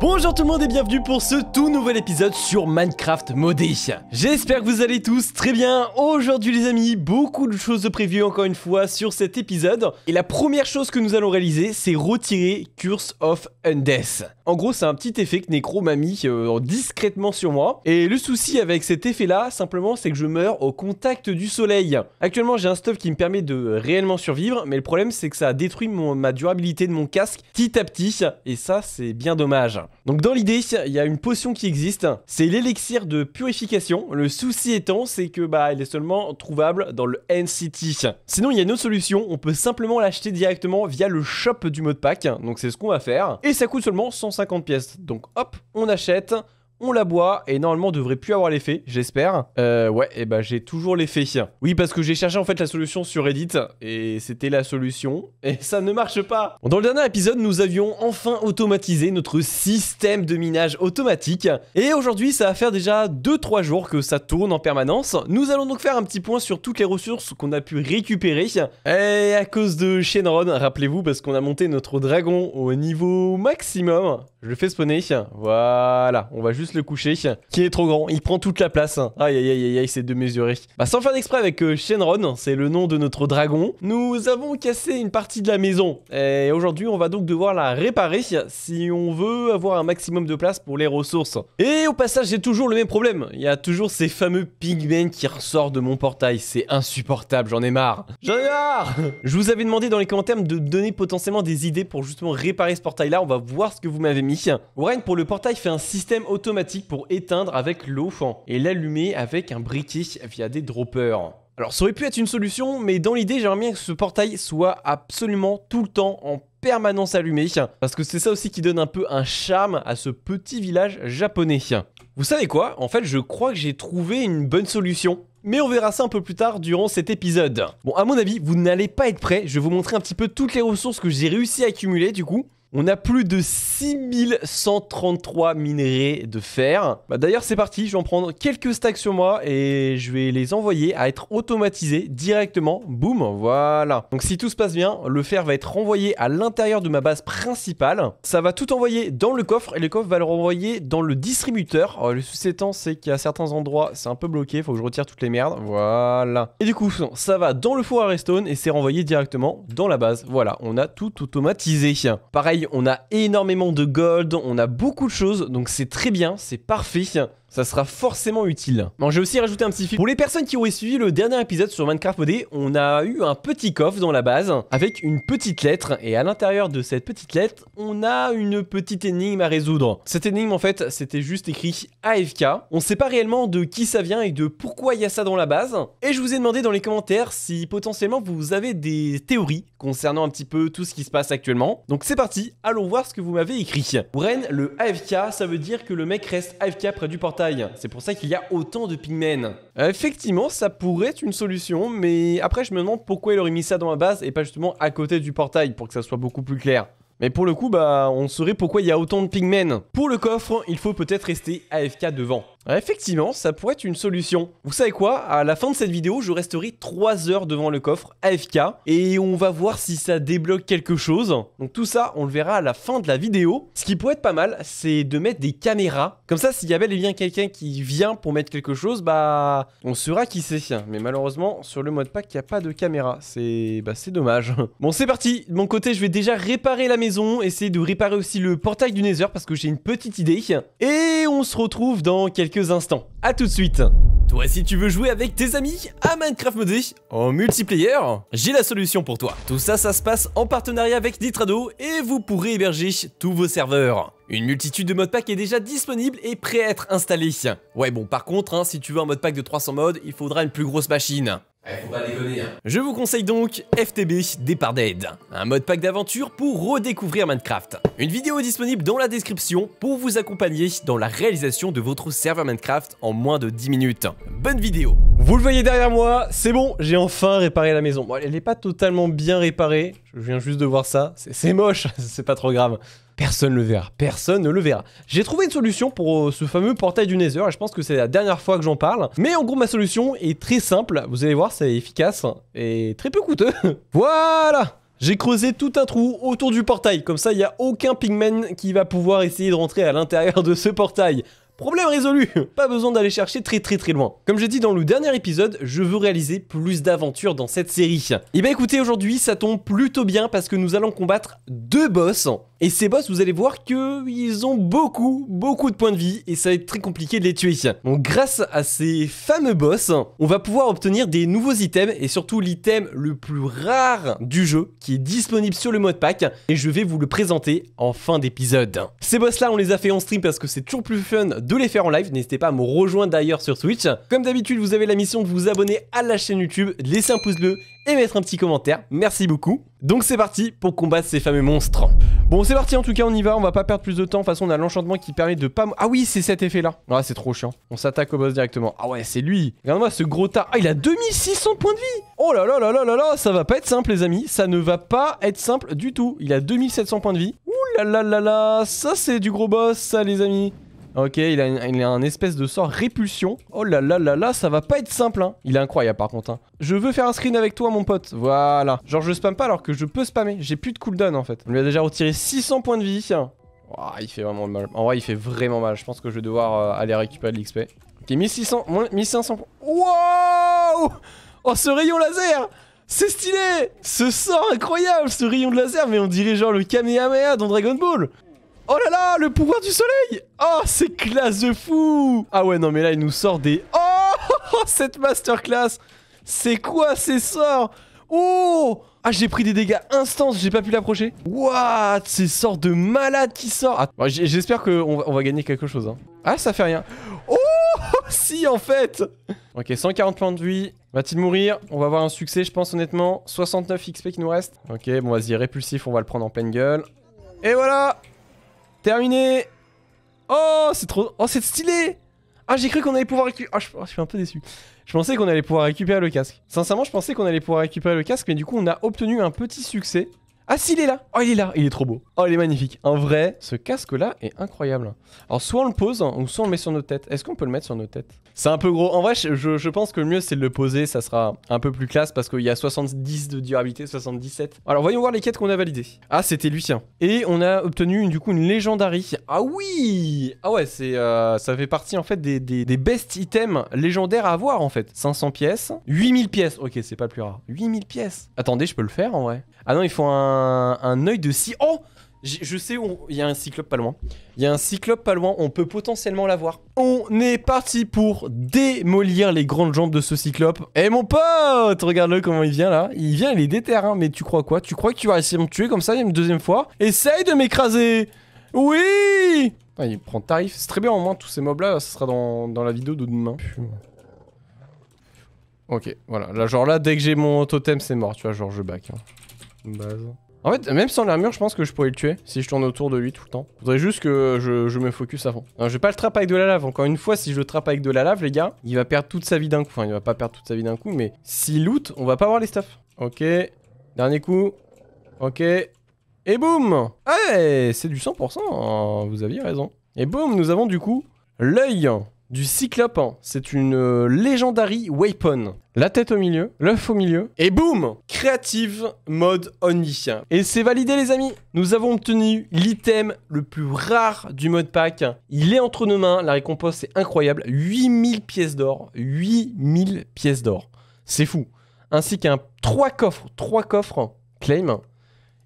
Bonjour tout le monde et bienvenue pour ce tout nouvel épisode sur Minecraft modé J'espère que vous allez tous très bien Aujourd'hui les amis, beaucoup de choses de prévues encore une fois sur cet épisode Et la première chose que nous allons réaliser c'est retirer Curse of Undeath En gros c'est un petit effet que Necro m'a mis euh, discrètement sur moi Et le souci avec cet effet là simplement c'est que je meurs au contact du soleil Actuellement j'ai un stuff qui me permet de réellement survivre Mais le problème c'est que ça a détruit ma durabilité de mon casque petit à petit Et ça c'est bien dommage donc dans l'idée, il y a une potion qui existe, c'est l'élixir de purification. Le souci étant, c'est que bah elle est seulement trouvable dans le NCT. Sinon, il y a une autre solution, on peut simplement l'acheter directement via le shop du mode pack. Donc c'est ce qu'on va faire et ça coûte seulement 150 pièces. Donc hop, on achète on la boit et normalement on devrait plus avoir l'effet, j'espère. Euh, ouais, et eh bah ben, j'ai toujours l'effet. Oui, parce que j'ai cherché en fait la solution sur Reddit et c'était la solution et ça ne marche pas. Dans le dernier épisode, nous avions enfin automatisé notre système de minage automatique et aujourd'hui, ça va faire déjà 2-3 jours que ça tourne en permanence. Nous allons donc faire un petit point sur toutes les ressources qu'on a pu récupérer et à cause de Shenron, rappelez-vous parce qu'on a monté notre dragon au niveau maximum je le fais spawner. Voilà, on va juste le coucher. Qui est trop grand, il prend toute la place. Aïe aïe aïe aïe, aïe c'est démesuré. Bah sans faire d'exprès avec euh, Shenron, c'est le nom de notre dragon. Nous avons cassé une partie de la maison. Et aujourd'hui, on va donc devoir la réparer si on veut avoir un maximum de place pour les ressources. Et au passage, j'ai toujours le même problème. Il y a toujours ces fameux pigmen qui ressortent de mon portail. C'est insupportable, j'en ai marre. J'en ai marre Je vous avais demandé dans les commentaires de donner potentiellement des idées pour justement réparer ce portail-là. On va voir ce que vous m'avez ennemi. Warren pour le portail fait un système automatique pour éteindre avec l'eau et l'allumer avec un briquet via des droppers. Alors ça aurait pu être une solution, mais dans l'idée j'aimerais bien que ce portail soit absolument tout le temps en permanence allumé, parce que c'est ça aussi qui donne un peu un charme à ce petit village japonais. Vous savez quoi En fait je crois que j'ai trouvé une bonne solution. Mais on verra ça un peu plus tard durant cet épisode. Bon, à mon avis, vous n'allez pas être prêts. Je vais vous montrer un petit peu toutes les ressources que j'ai réussi à accumuler du coup. On a plus de 6133 minerais de fer. Bah, d'ailleurs, c'est parti, je vais en prendre quelques stacks sur moi et je vais les envoyer à être automatisés directement. Boum, voilà. Donc si tout se passe bien, le fer va être renvoyé à l'intérieur de ma base principale. Ça va tout envoyer dans le coffre et le coffre va le renvoyer dans le distributeur. Oh, le souci étant, c'est qu'à certains endroits, c'est un peu bloqué, faut que je retire toutes les merdes. Voilà. Et du coup, ça va dans le four à redstone et c'est renvoyé directement dans la base. Voilà, on a tout automatisé. Pareil, on a énormément de gold, on a beaucoup de choses, donc c'est très bien, c'est parfait. Ça sera forcément utile. Bon, j'ai aussi rajouté un petit fil. Pour les personnes qui auraient suivi le dernier épisode sur Minecraft OD, on a eu un petit coffre dans la base avec une petite lettre. Et à l'intérieur de cette petite lettre, on a une petite énigme à résoudre. Cette énigme, en fait, c'était juste écrit AFK. On ne sait pas réellement de qui ça vient et de pourquoi il y a ça dans la base. Et je vous ai demandé dans les commentaires si potentiellement vous avez des théories concernant un petit peu tout ce qui se passe actuellement. Donc c'est parti, allons voir ce que vous m'avez écrit. Bren, le AFK, ça veut dire que le mec reste AFK près du portail c'est pour ça qu'il y a autant de pigmen. Euh, effectivement, ça pourrait être une solution, mais après je me demande pourquoi il aurait mis ça dans la base et pas justement à côté du portail pour que ça soit beaucoup plus clair. Mais pour le coup, bah, on saurait pourquoi il y a autant de pigmen. Pour le coffre, il faut peut-être rester AFK devant. Effectivement, ça pourrait être une solution. Vous savez quoi À la fin de cette vidéo, je resterai 3 heures devant le coffre AFK et on va voir si ça débloque quelque chose. Donc tout ça, on le verra à la fin de la vidéo. Ce qui pourrait être pas mal, c'est de mettre des caméras. Comme ça, s'il y avait bien quelqu'un qui vient pour mettre quelque chose, bah on saura qui c'est. Mais malheureusement, sur le mode pack, il n'y a pas de caméra. C'est bah, c'est dommage. Bon, c'est parti. De mon côté, je vais déjà réparer la maison, essayer de réparer aussi le portail du Nether parce que j'ai une petite idée. Et on se retrouve dans quelques instants. à tout de suite toi, si tu veux jouer avec tes amis à Minecraft modé en multiplayer, j'ai la solution pour toi. Tout ça, ça se passe en partenariat avec Ditrado et vous pourrez héberger tous vos serveurs. Une multitude de modpacks est déjà disponible et prêt à être installé. Ouais bon par contre, hein, si tu veux un modpack de 300 modes il faudra une plus grosse machine. Eh, hein. Je vous conseille donc FTB Départ d'Aide, un mode pack d'aventure pour redécouvrir Minecraft. Une vidéo est disponible dans la description pour vous accompagner dans la réalisation de votre serveur Minecraft en moins de 10 minutes. Bonne vidéo Vous le voyez derrière moi, c'est bon, j'ai enfin réparé la maison. elle n'est pas totalement bien réparée, je viens juste de voir ça, c'est moche, c'est pas trop grave. Personne ne le verra, personne ne le verra. J'ai trouvé une solution pour euh, ce fameux portail du Nether et je pense que c'est la dernière fois que j'en parle. Mais en gros, ma solution est très simple. Vous allez voir, c'est efficace et très peu coûteux. voilà j'ai creusé tout un trou autour du portail, comme ça il n'y a aucun pigman qui va pouvoir essayer de rentrer à l'intérieur de ce portail. Problème résolu Pas besoin d'aller chercher très très très loin. Comme j'ai dit dans le dernier épisode, je veux réaliser plus d'aventures dans cette série. Et eh bah ben, écoutez, aujourd'hui ça tombe plutôt bien parce que nous allons combattre deux boss et ces boss, vous allez voir que ils ont beaucoup, beaucoup de points de vie et ça va être très compliqué de les tuer. Donc grâce à ces fameux boss, on va pouvoir obtenir des nouveaux items et surtout l'item le plus rare du jeu qui est disponible sur le mode pack et je vais vous le présenter en fin d'épisode. Ces boss là, on les a fait en stream parce que c'est toujours plus fun de les faire en live. N'hésitez pas à me rejoindre d'ailleurs sur Twitch. Comme d'habitude, vous avez la mission de vous abonner à la chaîne YouTube, laisser un pouce bleu et mettre un petit commentaire. Merci beaucoup. Donc c'est parti pour combattre ces fameux monstres. Bon, c'est parti en tout cas, on y va. On va pas perdre plus de temps. De toute façon, on a l'enchantement qui permet de pas. Ah oui, c'est cet effet là. Ah, c'est trop chiant. On s'attaque au boss directement. Ah ouais, c'est lui. Regarde-moi ce gros tas. Ah, il a 2600 points de vie. Oh là là là là là là. Ça va pas être simple, les amis. Ça ne va pas être simple du tout. Il a 2700 points de vie. Ouh là là là là. Ça, c'est du gros boss, ça, les amis. Ok, il a, un espèce de sort répulsion. Oh là là là là, ça va pas être simple, hein. Il est incroyable, par contre, hein. Je veux faire un screen avec toi, mon pote. Voilà. Genre, je spam pas alors que je peux spammer. J'ai plus de cooldown, en fait. On lui a déjà retiré 600 points de vie. il fait vraiment mal. En vrai, il fait vraiment mal. Je pense que je vais devoir euh, aller récupérer de l'XP. Ok, 1600, moins 1500 points. Wow Oh, ce rayon laser c'est stylé Ce sort incroyable, ce rayon de laser, mais on dirait genre le Kamehameha dans Dragon Ball Oh là là, le pouvoir du soleil Oh, c'est classe de fou Ah ouais, non mais là, il nous sort des... Oh, oh, oh cette masterclass C'est quoi ces sorts Oh Ah, j'ai pris des dégâts instants, j'ai pas pu l'approcher. What Ces sorts de malade qui sort ah, J'espère qu'on va gagner quelque chose. Hein. Ah, ça fait rien. Oh, oh Si, en fait Ok, 140 points de vie. Va-t-il mourir On va avoir un succès, je pense, honnêtement. 69 XP qui nous reste. Ok, bon, vas-y, répulsif, on va le prendre en pleine gueule. Et voilà Terminé Oh, c'est trop... Oh, c'est stylé Ah, j'ai cru qu'on allait pouvoir récupérer... Ah, je... Oh, je... suis un peu déçu. Je pensais qu'on allait pouvoir récupérer le casque. Sincèrement, je pensais qu'on allait pouvoir récupérer le casque, mais du coup, on a obtenu un petit succès. Ah s'il est là Oh, il est là Il est trop beau. Oh, il est magnifique. En vrai, ce casque-là est incroyable. Alors, soit on le pose, ou soit on le met sur nos têtes. Est-ce qu'on peut le mettre sur nos têtes C'est un peu gros. En vrai, je, pense que le mieux, c'est de le poser. Ça sera un peu plus classe parce qu'il y a 70 de durabilité, 77. Alors, voyons voir les quêtes qu'on a validées. Ah, c'était Lucien. Et on a obtenu, du coup, une légendary. Ah oui Ah ouais, c'est euh, ça fait partie, en fait, des, des best items légendaires à avoir, en fait. 500 pièces. 8000 pièces. Ok, c'est pas plus rare. 8000 pièces. Attendez, je peux le faire, en vrai. Ah non, il faut un, un œil de scie. Oh je sais où il y a un cyclope pas loin. Il y a un cyclope pas loin, on peut potentiellement l'avoir. On est parti pour démolir les grandes jambes de ce cyclope. Eh, mon pote, regarde-le comment il vient là. Il vient, il est déterre, hein. mais tu crois quoi Tu crois que tu vas essayer de me tuer comme ça une deuxième fois Essaye de m'écraser Oui ah, Il prend tarif. C'est très bien au moins, tous ces mobs là, ça sera dans, la vidéo de demain. Ok, voilà. Là, genre là, dès que j'ai mon totem, c'est mort, tu vois, genre je back. Hein. En fait, même sans l'armure, je pense que je pourrais le tuer si je tourne autour de lui tout le temps. Faudrait juste que je, me focus avant. je vais pas le trapper avec de la lave. Encore une fois, si je le trappe avec de la lave, les gars, il va perdre toute sa vie d'un coup. Enfin, il va pas perdre toute sa vie d'un coup, mais s'il loot, on va pas avoir les stuffs. Ok. Dernier coup. Ok. Et boum Ouais, c'est du 100%. Hein, vous aviez raison. Et boum, nous avons du coup l'œil du cyclope. C'est une euh, Legendary weapon. La tête au milieu, l'œuf au milieu, et boum Creative mode only. Et c'est validé les amis Nous avons obtenu l'item le plus rare du mode pack. Il est entre nos mains, la récompense est incroyable. 8000 pièces d'or, 8000 pièces d'or. C'est fou. Ainsi qu'un 3 coffres, 3 coffres claim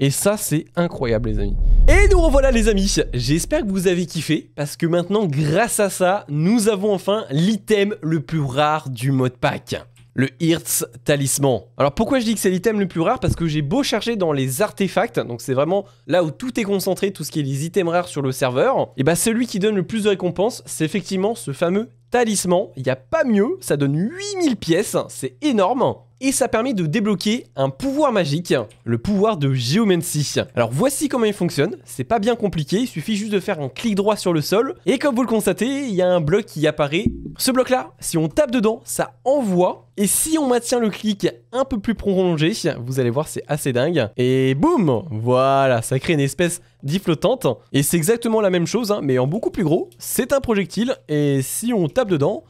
et ça, c'est incroyable, les amis. Et nous voilà, les amis. J'espère que vous avez kiffé, parce que maintenant, grâce à ça, nous avons enfin l'item le plus rare du mode pack. Le Hirtz Talisman. Alors pourquoi je dis que c'est l'item le plus rare Parce que j'ai beau chercher dans les artefacts, donc c'est vraiment là où tout est concentré, tout ce qui est les items rares sur le serveur, et bah celui qui donne le plus de récompenses, c'est effectivement ce fameux talisman. Il n'y a pas mieux, ça donne 8000 pièces, c'est énorme et ça permet de débloquer un pouvoir magique, le pouvoir de Geomancy. Alors voici comment il fonctionne, c'est pas bien compliqué, il suffit juste de faire un clic droit sur le sol, et comme vous le constatez, il y a un bloc qui apparaît. Ce bloc là, si on tape dedans, ça envoie, et si on maintient le clic un peu plus prolongé, vous allez voir c'est assez dingue, et boum Voilà, ça crée une espèce flottante, et c'est exactement la même chose, hein, mais en beaucoup plus gros, c'est un projectile, et si on tape dedans,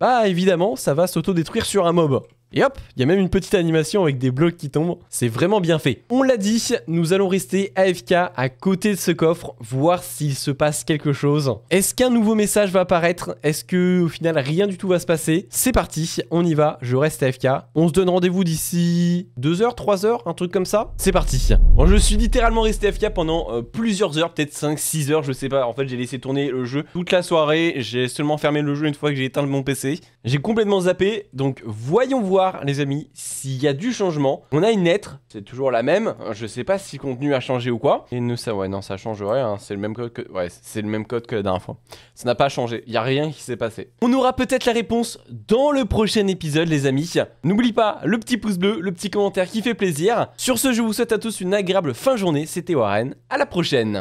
bah évidemment ça va s'auto-détruire sur un mob. Et hop, il y a même une petite animation avec des blocs qui tombent. C'est vraiment bien fait. On l'a dit, nous allons rester AFK à côté de ce coffre, voir s'il se passe quelque chose. Est-ce qu'un nouveau message va apparaître Est-ce que au final rien du tout va se passer C'est parti, on y va, je reste AFK. On se donne rendez-vous d'ici 2 h 3 h un truc comme ça C'est parti. Bon, je suis littéralement resté AFK pendant euh, plusieurs heures, peut-être 5 6 heures, je sais pas. En fait, j'ai laissé tourner le jeu toute la soirée, j'ai seulement fermé le jeu une fois que j'ai éteint mon PC. J'ai complètement zappé, donc voyons voir les amis, s'il y a du changement. On a une lettre, c'est toujours la même. Hein, je sais pas si contenu a changé ou quoi. Et nous, ça, ouais, non, ça change rien. Hein, c'est le même code que, ouais, c'est le même code que la Ça n'a pas changé. Il y a rien qui s'est passé. On aura peut-être la réponse dans le prochain épisode, les amis. N'oublie pas le petit pouce bleu, le petit commentaire qui fait plaisir. Sur ce, je vous souhaite à tous une agréable fin journée. C'était Warren. À la prochaine.